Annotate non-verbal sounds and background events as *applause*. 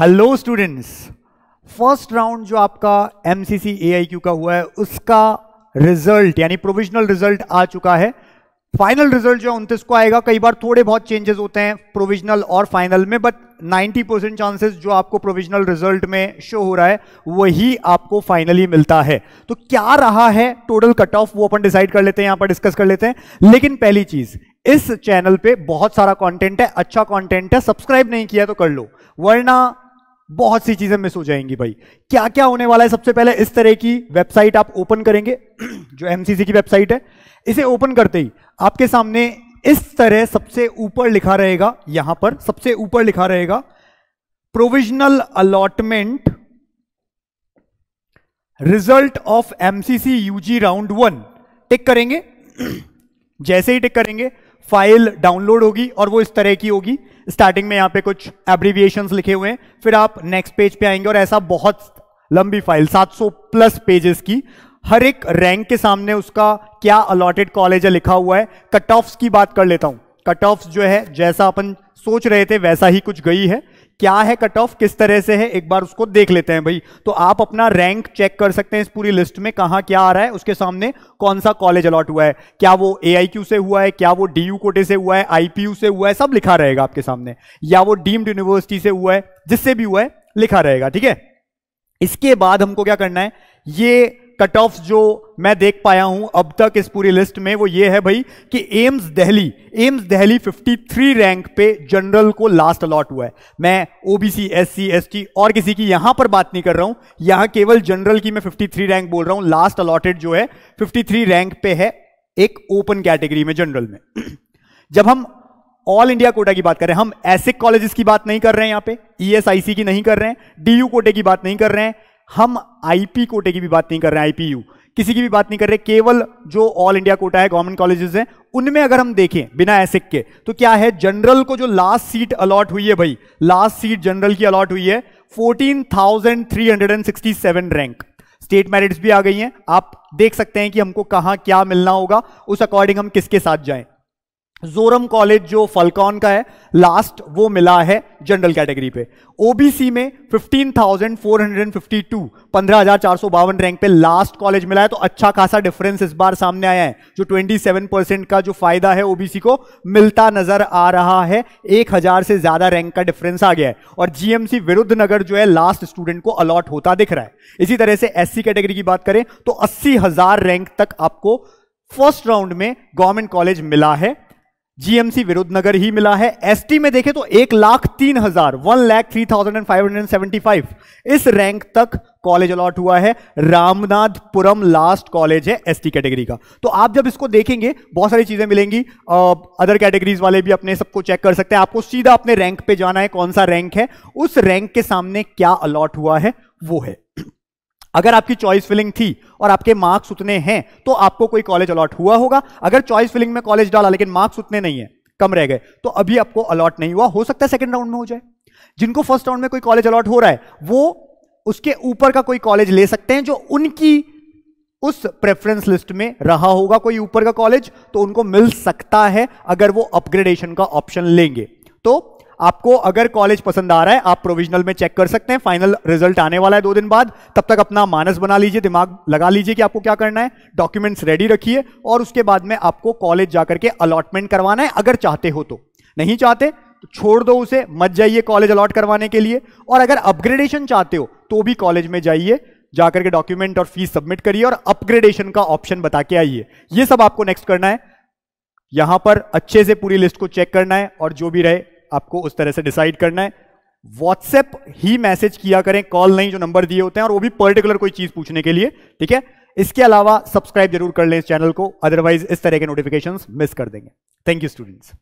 hello students first round जो आपका M C C A I Q का हुआ है उसका रिजल्ट यानी प्रोविजनल रिजल्ट आ चुका है फाइनल रिजल्ट जो है उनतीस को आएगा कई बार थोड़े बहुत चेंजेस होते हैं प्रोविजनल और फाइनल में बट 90 परसेंट चांसेस जो आपको प्रोविजनल रिजल्ट में शो हो रहा है वही आपको फाइनली मिलता है तो क्या रहा है टोटल कट ऑफ वो अपन डिसाइड कर लेते हैं यहां पर डिस्कस कर लेते हैं लेकिन पहली चीज इस चैनल पे बहुत सारा कंटेंट है अच्छा कंटेंट है सब्सक्राइब नहीं किया तो कर लो वरना बहुत सी चीजें मिस हो जाएंगी भाई क्या क्या होने वाला है सबसे पहले इस तरह की वेबसाइट आप ओपन करेंगे *clears throat* जो एमसीसी की वेबसाइट है इसे ओपन करते ही आपके सामने इस तरह सबसे ऊपर लिखा रहेगा यहां पर सबसे ऊपर लिखा रहेगा provisional allotment result of MCC UG round one tick करेंगे *clears throat* जैसे ही टिक करेंगे फाइल डाउनलोड होगी और वो इस तरह की होगी स्टार्टिंग में यहाँ पे कुछ एब्रीविएशन लिखे हुए हैं फिर आप नेक्स्ट पेज पे आएंगे और ऐसा बहुत लंबी फाइल 700 प्लस पेजेस की हर एक रैंक के सामने उसका क्या अलॉटेड कॉलेज है लिखा हुआ है कट ऑफ्स की बात कर लेता हूं कट ऑफ जो है जैसा अपन सोच रहे थे वैसा ही कुछ गई है क्या है कट ऑफ किस तरह से है एक बार उसको देख लेते हैं भाई तो आप अपना रैंक चेक कर सकते हैं इस पूरी लिस्ट में कहा क्या आ रहा है उसके सामने कौन सा कॉलेज अलॉट हुआ है क्या वो ए से हुआ है क्या वो डी कोटे से हुआ है आईपीयू से हुआ है सब लिखा रहेगा आपके सामने या वो डीम्ड यूनिवर्सिटी से हुआ है जिससे भी हुआ है लिखा रहेगा ठीक है इसके बाद हमको क्या करना है ये कट ऑफ जो मैं देख पाया हूं अब तक इस पूरी लिस्ट में वो ये है भाई कि एम्स दहली एम्स दहली 53 रैंक पे जनरल को लास्ट अलॉट हुआ है मैं ओबीसी एससी एसटी और किसी की यहां पर बात नहीं कर रहा हूं यहां केवल जनरल की मैं 53 रैंक बोल रहा हूं लास्ट अलॉटेड जो है 53 रैंक पे है एक ओपन कैटेगरी में जनरल में *clears throat* जब हम ऑल इंडिया कोटा की बात कर रहे हैं हम ऐसे कॉलेजेस की बात नहीं कर रहे हैं यहाँ पे ईएसआईसी e की नहीं कर रहे हैं डीयू कोटे की बात नहीं कर रहे हैं हम आईपी कोटे की भी बात नहीं कर रहे हैं आईपीयू किसी की भी बात नहीं कर रहे केवल जो ऑल इंडिया कोटा है गवर्नमेंट कॉलेजेस हैं उनमें अगर हम देखें बिना एसिक के तो क्या है जनरल को जो लास्ट सीट अलॉट हुई है भाई लास्ट सीट जनरल की अलॉट हुई है 14,367 रैंक स्टेट मेरिट्स भी आ गई हैं आप देख सकते हैं कि हमको कहां क्या मिलना होगा उस अकॉर्डिंग हम किसके साथ जाएं जोरम कॉलेज जो फलकॉन का है लास्ट वो मिला है जनरल कैटेगरी पे ओबीसी में 15,452 15,452 रैंक पे लास्ट कॉलेज मिला है तो अच्छा खासा डिफरेंस इस बार सामने आया है जो 27 परसेंट का जो फायदा है ओबीसी को मिलता नजर आ रहा है 1,000 से ज्यादा रैंक का डिफरेंस आ गया है और जीएमसी विरुद्ध नगर जो है लास्ट स्टूडेंट को अलॉट होता दिख रहा है इसी तरह से एस कैटेगरी की बात करें तो अस्सी रैंक तक आपको फर्स्ट राउंड में गवर्नमेंट कॉलेज मिला है जीएमसी विरुद्धनगर ही मिला है एसटी में देखें तो एक लाख तीन हजार one lakh three thousand and five hundred seventy five इस रैंक तक कॉलेज अलॉट हुआ है रामनाथपुरम लास्ट कॉलेज है एसटी कैटेगरी का तो आप जब इसको देखेंगे बहुत सारी चीजें मिलेंगी अदर कैटेगरीज वाले भी अपने सबको चेक कर सकते हैं आपको सीधा अपने रैंक पे जाना है कौन सा रैंक है उस रैंक के सामने क्या अलॉट हुआ है वो है अगर आपकी चॉइस फिलिंग थी और आपके मार्क्स उतने हैं तो आपको कोई कॉलेज अलॉट हुआ होगा अगर चॉइस फिलिंग में कॉलेज डाला लेकिन मार्क्स उतने नहीं है कम रह गए तो अभी आपको अलॉट नहीं हुआ हो सकता है सेकंड राउंड में हो जाए जिनको फर्स्ट राउंड में कोई कॉलेज अलॉट हो रहा है वो उसके ऊपर का कोई कॉलेज ले सकते हैं जो उनकी उस प्रेफरेंस लिस्ट में रहा होगा कोई ऊपर का कॉलेज तो उनको मिल सकता है अगर वो अपग्रेडेशन का ऑप्शन लेंगे तो आपको अगर कॉलेज पसंद आ रहा है आप प्रोविजनल में चेक कर सकते हैं फाइनल रिजल्ट आने वाला है दो दिन बाद तब तक अपना मानस बना लीजिए दिमाग लगा लीजिए कि आपको क्या करना है डॉक्यूमेंट्स रेडी रखिए और उसके बाद में आपको कॉलेज जाकर के अलॉटमेंट करवाना है अगर चाहते हो तो नहीं चाहते तो छोड़ दो उसे मत जाइए कॉलेज अलॉट करवाने के लिए और अगर अपग्रेडेशन चाहते हो तो भी कॉलेज में जाइए जाकर के डॉक्यूमेंट और फीस सबमिट करिए और अपग्रेडेशन का ऑप्शन बता के आइए ये सब आपको नेक्स्ट करना है यहां पर अच्छे से पूरी लिस्ट को चेक करना है और जो भी रहे आपको उस तरह से डिसाइड करना है व्हाट्सएप ही मैसेज किया करें कॉल नहीं जो नंबर दिए होते हैं और वो भी पर्टिकुलर कोई चीज पूछने के लिए ठीक है इसके अलावा सब्सक्राइब जरूर कर लें इस चैनल को अदरवाइज इस तरह के नोटिफिकेशन मिस कर देंगे थैंक यू स्टूडेंट्स